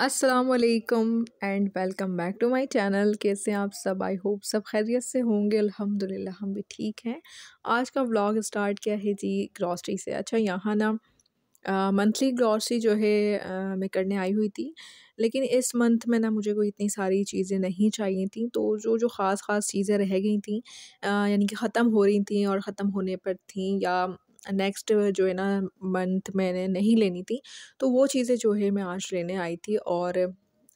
असलकम and welcome back to my channel कैसे हैं आप सब आई होप सब खैरियत से होंगे अल्हम्दुलिल्लाह हम भी ठीक हैं आज का व्लॉग स्टार्ट किया है जी ग्रॉसरी से अच्छा यहाँ ना मंथली ग्रॉसरी जो है आ, मैं करने आई हुई थी लेकिन इस मंथ में ना मुझे कोई इतनी सारी चीज़ें नहीं चाहिए थी तो जो जो ख़ास ख़ास चीज़ें रह गई थी यानी कि ख़त्म हो रही थी और ख़त्म होने पर थी या नेक्स्ट जो है ना मंथ मैंने नहीं लेनी थी तो वो चीज़ें जो है मैं आज लेने आई थी और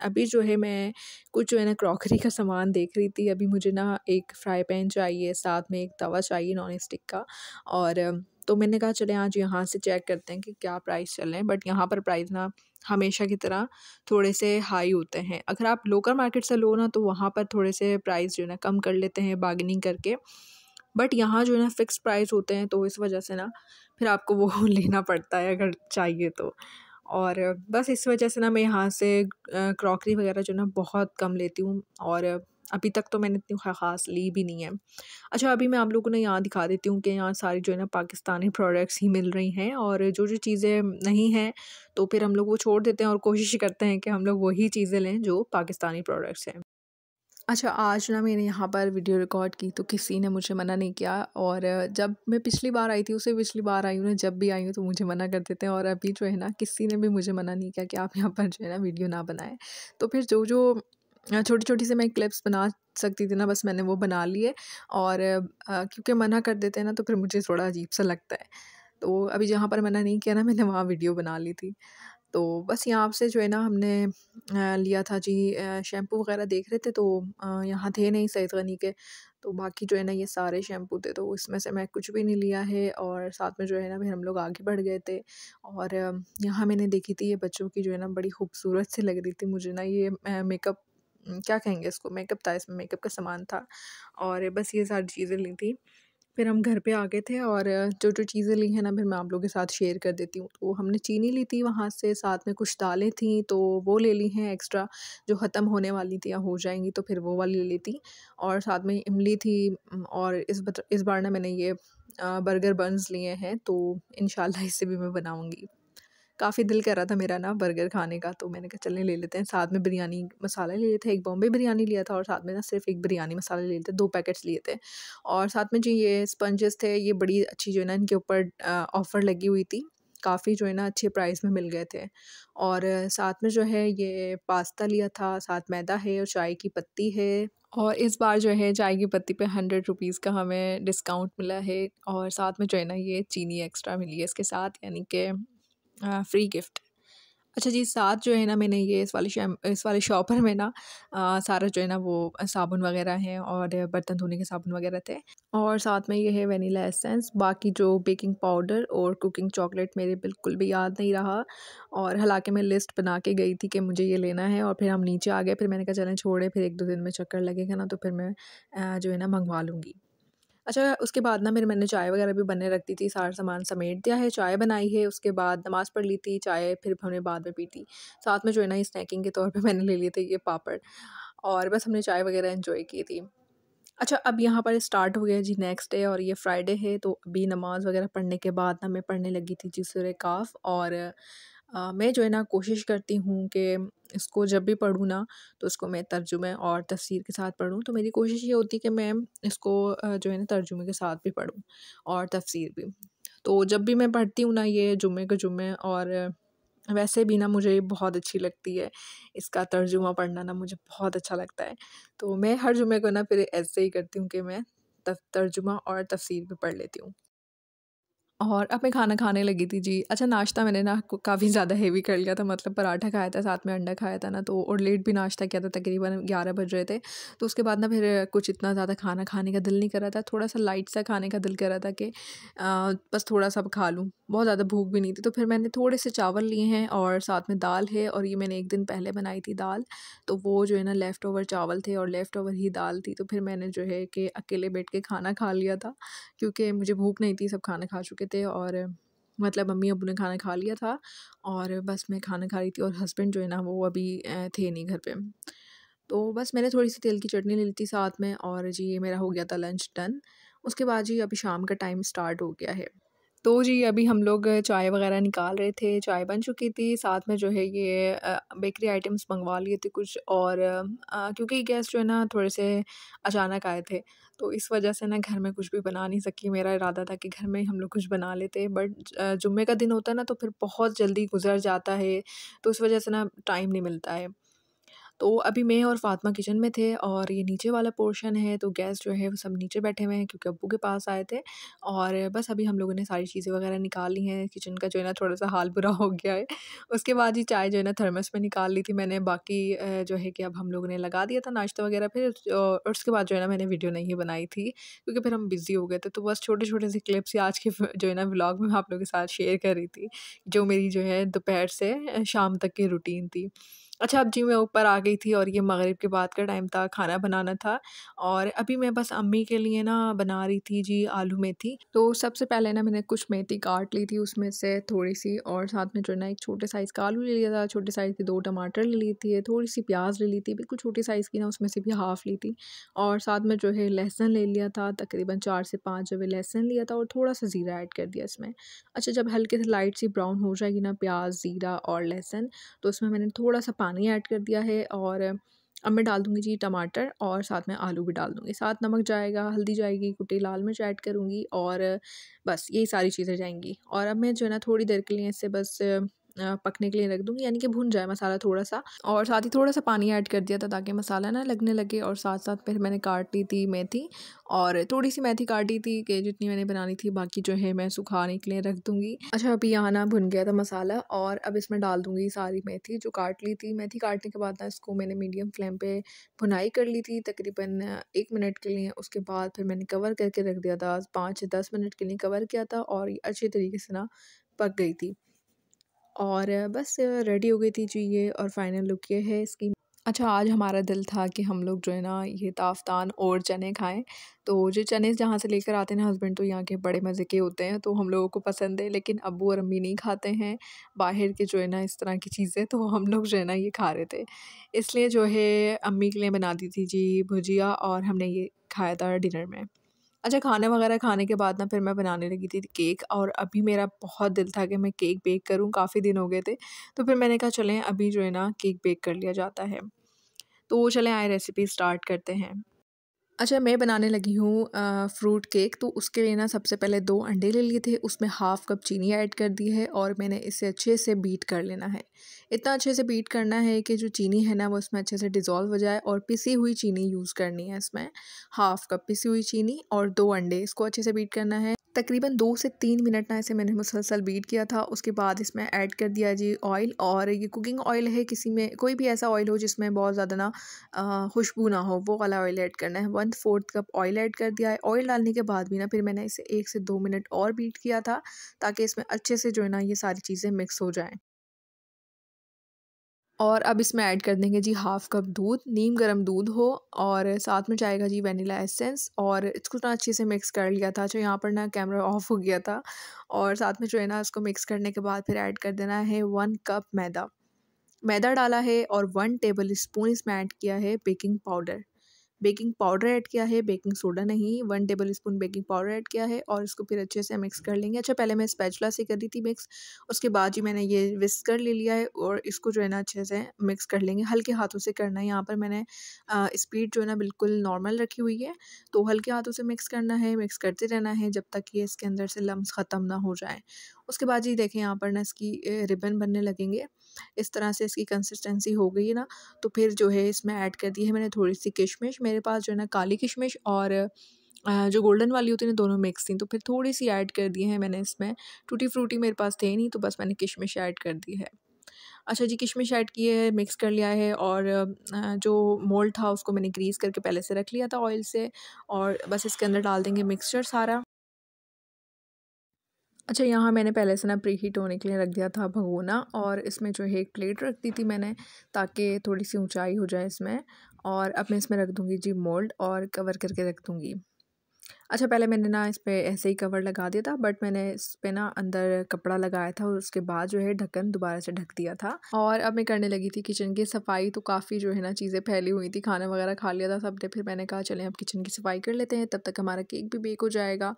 अभी जो है मैं कुछ जो है ना क्रॉकरी का सामान देख रही थी अभी मुझे ना एक फ्राई पैन चाहिए साथ में एक तवा चाहिए नॉन स्टिक का और तो मैंने कहा चले आज यहाँ से चेक करते हैं कि क्या प्राइस चल रहे हैं बट यहाँ पर प्राइस ना हमेशा की तरह थोड़े से हाई होते हैं अगर आप लोकल मार्केट से लो ना तो वहाँ पर थोड़े से प्राइस जो है ना कम कर लेते हैं बार्गेनिंग करके बट यहाँ जो है ना फ़िक्स प्राइस होते हैं तो इस वजह से ना फिर आपको वो लेना पड़ता है अगर चाहिए तो और बस इस वजह से ना मैं यहाँ से क्रॉकरी वगैरह जो ना बहुत कम लेती हूँ और अभी तक तो मैंने इतनी ख़ास ली भी नहीं है अच्छा अभी मैं आप लोगों को ना यहाँ दिखा देती हूँ कि यहाँ सारी जो है ना पाकिस्तानी प्रोडक्ट्स ही मिल रही हैं और जो जो चीज़ें नहीं हैं तो फिर हम लोग वो छोड़ देते हैं और कोशिश करते हैं कि हम लोग वही चीज़ें लें जो पाकिस्तानी प्रोडक्ट्स हैं अच्छा आज ना मैंने यहाँ पर वीडियो रिकॉर्ड की तो किसी ने मुझे मना नहीं किया और जब मैं पिछली बार आई थी उसे पिछली बार आई हूँ ना जब भी आई हूँ तो मुझे मना कर देते हैं और अभी जो है ना किसी ने भी मुझे मना नहीं किया कि आप यहाँ पर जो है ना वीडियो ना बनाएं तो फिर जो जो छोटी छोटी से मैं क्लिप्स बना सकती थी ना बस मैंने वो बना लिए और क्योंकि मना कर देते हैं ना तो फिर मुझे थोड़ा अजीब सा लगता है तो अभी जहाँ पर मना नहीं किया ना मैंने वहाँ वीडियो बना ली थी तो बस यहाँ आपसे जो है ना हमने लिया था जी शैम्पू वगैरह देख रहे थे तो यहाँ थे नहीं सैद गनी के तो बाकी जो है ना ये सारे शैम्पू थे तो इसमें से मैं कुछ भी नहीं लिया है और साथ में जो है ना फिर हम लोग आगे बढ़ गए थे और यहाँ मैंने देखी थी ये बच्चों की जो है ना बड़ी खूबसूरत सी लग रही थी मुझे ना ये मेकअप क्या कहेंगे इसको मेकअप था इसमें मेकअप का सामान था और बस ये सारी चीज़ें ली थी फिर हम घर पे आ गए थे और जो जो चीज़ें ली हैं ना फिर मैं आप लोगों के साथ शेयर कर देती हूँ तो हमने चीनी ली थी वहाँ से साथ में कुछ दालें थी तो वो ले ली हैं एक्स्ट्रा जो ख़त्म होने वाली थी या हो जाएंगी तो फिर वो वाली ले ली थी और साथ में इमली थी और इस इस बार ना मैंने ये बर्गर बन्स लिए हैं तो इन इससे भी मैं बनाऊँगी काफ़ी दिल कर रहा था मेरा ना बर्गर खाने का तो मैंने कहा चलने ले लेते हैं साथ में बिरयानी मसाला ले लेते हैं एक बॉम्बे बिरयानी लिया था और साथ में ना सिर्फ एक बिरयानी मसाला ले लेते दो पैकेट्स लिए थे और साथ में जो ये स्पंजेस थे ये बड़ी अच्छी जो है ना इनके ऊपर ऑफ़र लगी हुई थी काफ़ी जो है ना अच्छे प्राइस में मिल गए थे और साथ में जो है ये पास्ता लिया था साथ मैदा है और चाय की पत्ती है और इस बार जो है चाय की पत्ती पे हंड्रेड रुपीज़ का हमें डिस्काउंट मिला है और साथ में जो है ना ये चीनी एक्स्ट्रा मिली है इसके साथ यानी कि फ्री गिफ्ट अच्छा जी साथ जो है ना मैंने ये इस वाले शैम इस वाले शॉपर में ना सारा जो है ना वो साबुन वगैरह हैं और बर्तन धोने के साबुन वगैरह थे और साथ में ये है वनीला एसेंस बाकी जो बेकिंग पाउडर और कुकिंग चॉकलेट मेरे बिल्कुल भी याद नहीं रहा और हालांकि मैं लिस्ट बना के गई थी कि मुझे ये लेना है और फिर हम नीचे आ गए फिर मैंने कहा चलें छोड़े फिर एक दो दिन में चक्कर लगेगा ना तो फिर मैं जो है ना मंगवा लूँगी अच्छा उसके बाद ना मेरे मैंने चाय वगैरह भी बने रख दी थी सारा सामान समेट दिया है चाय बनाई है उसके बाद नमाज़ पढ़ ली थी चाय फिर हमने बाद में पी थी साथ में जो है ना स्नैकिंग के तौर पर मैंने ले लिए थे ये पापड़ और बस हमने चाय वगैरह इन्जॉय की थी अच्छा अब यहाँ पर स्टार्ट हो गया जी नेक्स्ट डे और ये फ्राइडे है तो अभी नमाज़ वगैरह पढ़ने के बाद ना मैं पढ़ने लगी थी जी सुर काफ़ और मैं जो है ना कोशिश करती हूँ कि इसको जब भी पढूँ ना तो उसको मैं तर्जुमे और तस्वीर के साथ पढूँ तो मेरी कोशिश ये होती है कि मैं इसको जो है ना तर्जुमे के साथ भी पढूँ और तफसीर भी तो जब भी मैं पढ़ती हूँ ना ये जुम्मे के जुमे और वैसे भी ना मुझे बहुत अच्छी लगती है इसका तर्जुमा पढ़ना ना मुझे बहुत अच्छा लगता है तो मैं हर जुमे को ना फिर ऐसे ही करती हूँ कि मैं तर्जुमा और तफसीर भी पढ़ लेती हूँ और अब मैं खाना खाने लगी थी जी अच्छा नाश्ता मैंने ना काफ़ी ज़्यादा हेवी कर लिया था मतलब पराठा खाया था साथ में अंडा खाया था ना तो और लेट भी नाश्ता किया था तकरीबन ग्यारह बज रहे थे तो उसके बाद ना फिर कुछ इतना ज़्यादा खाना खाने का दिल नहीं कर रहा था थोड़ा सा लाइट सा खाने का दिल कर रहा था कि बस थोड़ा सा खा लूँ बहुत ज़्यादा भूख भी नहीं थी तो फिर मैंने थोड़े से चावल लिए हैं और साथ में दाल है और ये मैंने एक दिन पहले बनाई थी दाल तो वो जो है ना लेफ़्ट ओवर चावल थे और लेफ़्ट ओवर ही दाल थी तो फिर मैंने जो है कि अकेले बैठ के खाना खा लिया था क्योंकि मुझे भूख नहीं थी सब खाना खा चुके चुके थे और मतलब मम्मी अबू ने खाना खा लिया था और बस मैं खाना खा रही थी और हस्बैंड जो है ना वो अभी थे नहीं घर पे तो बस मैंने थोड़ी सी तेल की चटनी ले ली थी साथ में और जी ये मेरा हो गया था लंच डन उसके बाद जी अभी शाम का टाइम स्टार्ट हो गया है तो जी अभी हम लोग चाय वगैरह निकाल रहे थे चाय बन चुकी थी साथ में जो है ये बेकरी आइटम्स मंगवा लिए थे कुछ और क्योंकि गेस्ट जो है ना थोड़े से अचानक आए थे तो इस वजह से ना घर में कुछ भी बना नहीं सकी मेरा इरादा था कि घर में हम लोग कुछ बना लेते बट जुम्मे का दिन होता है ना तो फिर बहुत जल्दी गुजर जाता है तो इस वजह से ना टाइम नहीं मिलता है तो अभी मैं और फातिमा किचन में थे और ये नीचे वाला पोर्शन है तो गेस्ट जो है वो सब नीचे बैठे हुए हैं क्योंकि अबू के पास आए थे और बस अभी हम लोगों ने सारी चीज़ें वगैरह निकाल ली हैं किचन का जो है ना थोड़ा सा हाल बुरा हो गया है उसके बाद ही चाय जो है ना थर्मस में निकाल ली थी मैंने बाकी जो है कि अब हम लोगों ने लगा दिया था नाश्ता वगैरह फिर और उसके बाद जो है ना मैंने वीडियो नहीं बनाई थी क्योंकि फिर हम बिज़ी हो गए थे तो बस छोटे छोटे से क्लिप्स ही आज के जो है ना ब्लॉग में मैं आप लोगों के साथ शेयर कर रही थी जो मेरी जो है दोपहर से शाम तक की रूटीन थी अच्छा अब जी मैं ऊपर आ गई थी और ये मगरिब के बाद का टाइम था खाना बनाना था और अभी मैं बस अम्मी के लिए ना बना रही थी जी आलू मेथी तो सबसे पहले ना मैंने कुछ मेथी काट ली थी उसमें से थोड़ी सी और साथ में जो है ना एक छोटे साइज़ का आलू ले लिया था छोटे साइज़ के दो टमाटर ले ली थी थोड़ी सी प्याज ले ली थी बिल्कुल छोटी साइज़ की ना उसमें से भी हाफ़ ली थी और साथ में जो है लहसुन ले लिया था तकरीबन चार से पाँच जो है लहसुन लिया था और थोड़ा सा ज़ीरा ऐड कर दिया इसमें अच्छा जब हल्के से लाइट सी ब्राउन हो जाएगी ना प्याज ज़ीरा और लहसुन तो उसमें मैंने थोड़ा सा पानी ऐड कर दिया है और अब मैं डाल दूँगी जी टमाटर और साथ में आलू भी डाल दूँगी साथ नमक जाएगा हल्दी जाएगी कुटी लाल मिर्च ऐड करूँगी और बस यही सारी चीज़ें जाएंगी और अब मैं जो है ना थोड़ी देर के लिए इससे बस पकने के लिए रख दूँगी यानी कि भुन जाए मसाला थोड़ा सा और साथ ही थोड़ा सा पानी ऐड कर दिया था ताकि मसाला ना लगने लगे और साथ साथ फिर मैंने काट ली थी मेथी और थोड़ी सी मेथी काटी थी कि जितनी मैंने बनानी थी बाकी जो है मैं सुखाने के लिए रख दूँगी अच्छा अभी यहाँ ना भुन गया था मसाला और अब इसमें डाल दूँगी सारी मेथी जो काट ली थी मेथी काटने के बाद ना इसको मैंने मीडियम फ्लेम पर भुनाई कर ली थी तकरीबन एक मिनट के लिए उसके बाद फिर मैंने कवर करके रख दिया था पाँच से दस मिनट के लिए कवर किया था और अच्छे तरीके से ना पक गई थी और बस रेडी हो गई थी जी ये और फाइनल लुक ये है इसकी अच्छा आज हमारा दिल था कि हम लोग जो है ना ये ताफ्तान और चने खाएं तो जो चने जहाँ से लेकर आते हैं ना हस्बैंड तो यहाँ के बड़े मज़े के होते हैं तो हम लोगों को पसंद है लेकिन अबू और अम्मी नहीं खाते हैं बाहर के जो है ना इस तरह की चीज़ें तो हम लोग जो है ना ये खा रहे थे इसलिए जो है अम्मी के लिए बना दी थी जी भुजिया और हमने ये खाया था डिनर में अच्छा खाने वगैरह खाने के बाद ना फिर मैं बनाने लगी थी केक और अभी मेरा बहुत दिल था कि मैं केक बेक करूँ काफ़ी दिन हो गए थे तो फिर मैंने कहा चलें अभी जो है ना केक बेक कर लिया जाता है तो चलें आए रेसिपी स्टार्ट करते हैं अच्छा मैं बनाने लगी हूँ फ्रूट केक तो उसके लिए ना सबसे पहले दो अंडे ले लिए थे उसमें हाफ़ कप चीनी ऐड कर दी है और मैंने इसे अच्छे से बीट कर लेना है इतना अच्छे से बीट करना है कि जो चीनी है ना वो इसमें अच्छे से डिज़ोल्व हो जाए और पिसी हुई चीनी यूज़ करनी है इसमें हाफ़ कप पिसी हुई चीनी और दो अंडे इसको अच्छे से बीट करना है तकरीबन दो से तीन मिनट ना इसे मैंने मुसलसल बीट किया था उसके बाद इसमें ऐड कर दिया जी ऑयल और ये कुकिंग ऑयल है किसी में कोई भी ऐसा ऑयल हो जिसमें बहुत ज़्यादा ना खुशबू ना हो वो वाला ऑयल ऐड करना है one fourth cup oil add कर दिया है ऑयल डालने के बाद भी ना फिर मैंने इसे एक से दो मिनट और बीट किया था ताकि इसमें अच्छे से जो है ना ये सारी चीज़ें मिक्स हो जाएँ और अब इसमें ऐड कर देंगे जी हाफ़ कप दूध नीम गर्म दूध हो और साथ में जाएगा जी वनीला एसेंस और इसको ना अच्छे से मिक्स कर लिया था जो यहाँ पर ना कैमरा ऑफ हो गया था और साथ में जो है ना इसको मिक्स करने के बाद फिर ऐड कर देना है वन कप मैदा मैदा डाला है और वन टेबल स्पून इसमें ऐड किया है baking powder baking powder add किया है बेकिंग सोडा नहीं one tablespoon baking powder add किया है और इसको फिर अच्छे से मिक्स कर लेंगे अच्छा पहले मैं स्पैचुला से कर रही थी मिक्स उसके बाद ही मैंने ये कर ले लिया है और इसको जो है ना अच्छे से मिक्स कर लेंगे हल्के हाथों से करना है यहाँ पर मैंने स्पीड जो है ना बिल्कुल नॉर्मल रखी हुई है तो हल्के हाथों से मिक्स करना है मिक्स करते रहना है जब तक ये इसके अंदर से लम्ब ख़त्म ना हो जाए उसके बाद ये देखें यहाँ पर ना इसकी रिबन बनने लगेंगे इस तरह से इसकी कंसिस्टेंसी हो गई ना तो फिर जो है इसमें ऐड कर दी है मैंने थोड़ी सी किशमिश मेरे पास जो है ना काली किशमिश और जो गोल्डन वाली होती है ना दोनों मिक्स थी तो फिर थोड़ी सी ऐड कर दी है मैंने इसमें टूटी फ्रूटी मेरे पास थे नहीं तो बस मैंने किशमिश ऐड कर दी है अच्छा जी किशमिश ऐड की है मिक्स कर लिया है और जो मोल्ड था उसको मैंने ग्रीस करके पहले से रख लिया था ऑयल से और बस इसके अंदर डाल देंगे मिक्सचर सारा अच्छा यहाँ मैंने पहले से ना प्री हीट होने के लिए रख दिया था भगोना और इसमें जो है एक प्लेट रख दी थी मैंने ताकि थोड़ी सी ऊंचाई हो जाए इसमें और अब मैं इसमें रख दूँगी जी मोल्ड और कवर करके रख दूँगी अच्छा पहले मैंने ना इस पर ऐसे ही कवर लगा दिया था बट मैंने इस पर ना अंदर कपड़ा लगाया था और उसके बाद जो है ढक्कन दोबारा से ढक दिया था और अब मैं करने लगी थी किचन की सफाई तो काफ़ी जो है ना चीज़ें फैली हुई थी खाना वगैरह खा लिया था सब ने फिर मैंने कहा चलें अब किचन की सफाई कर लेते हैं तब तक हमारा केक भी बेक हो जाएगा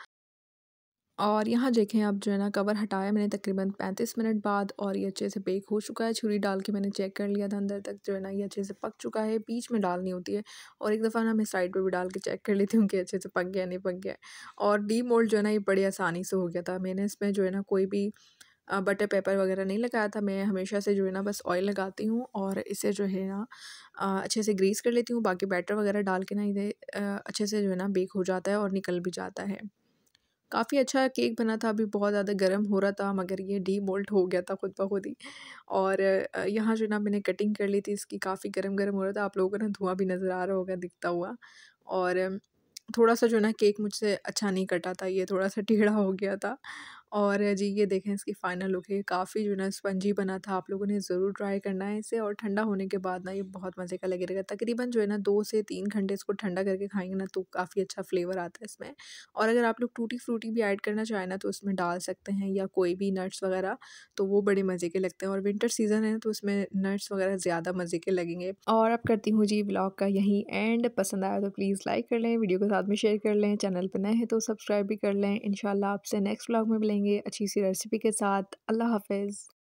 और यहाँ देखें अब जो है ना कवर हटाया मैंने तकरीबन पैंतीस मिनट बाद और ये अच्छे से बेक हो चुका है छुरी डाल के मैंने चेक कर लिया था अंदर तक जो है ना ये अच्छे से पक चुका है बीच में डालनी होती है और एक दफ़ा ना मैं साइड पर भी डाल के चेक कर लेती हूँ कि अच्छे से पक गया नहीं पक गया और डी मोल्ड जो है ना ये बड़ी आसानी से हो गया था मैंने इसमें जो है ना कोई भी बटर पेपर वगैरह नहीं लगाया था मैं हमेशा से जो है ना बस ऑयल लगाती हूँ और इसे जो है ना अच्छे से ग्रीस कर लेती हूँ बाकी बैटर वगैरह डाल के ना इधर अच्छे से जो है ना बेक हो जाता है और निकल भी जाता है काफ़ी अच्छा केक बना था अभी बहुत ज़्यादा गर्म हो रहा था मगर ये डी मोल्ट हो गया था खुद ब खुद ही और यहाँ जो ना मैंने कटिंग कर ली थी इसकी काफ़ी गर्म गर्म हो रहा था आप लोगों को ना धुआं भी नज़र आ रहा होगा दिखता हुआ और थोड़ा सा जो ना केक मुझसे अच्छा नहीं कटा था ये थोड़ा सा टेढ़ा हो गया था और जी ये देखें इसकी फाइनल लुक है काफ़ी जो ना स्पंजी बना था आप लोगों ने ज़रूर ट्राई करना है इसे और ठंडा होने के बाद ना ये बहुत मज़े का लगेगा तकरीबन जो है ना दो से तीन घंटे इसको ठंडा करके खाएंगे ना तो काफ़ी अच्छा फ्लेवर आता है इसमें और अगर आप लोग टूटी फ्रूटी भी ऐड करना चाहें ना तो उसमें डाल सकते हैं या कोई भी नट्स वगैरह तो वो बड़े मज़े के लगते हैं और विंटर सीज़न है तो उसमें नट्स वगैरह ज़्यादा मज़े के लगेंगे और अब करती हूँ जी ब्लॉग का यहीं एंड पसंद आया तो प्लीज़ लाइक कर लें वीडियो को साथ में शेयर कर लें चैनल पर नए हैं तो सब्सक्राइब भी कर लें इन आपसे नेक्स्ट ब्लॉग में मिलेंगे मिलेंगे अच्छी सी रेसिपी के साथ अल्लाह हाफ़िज़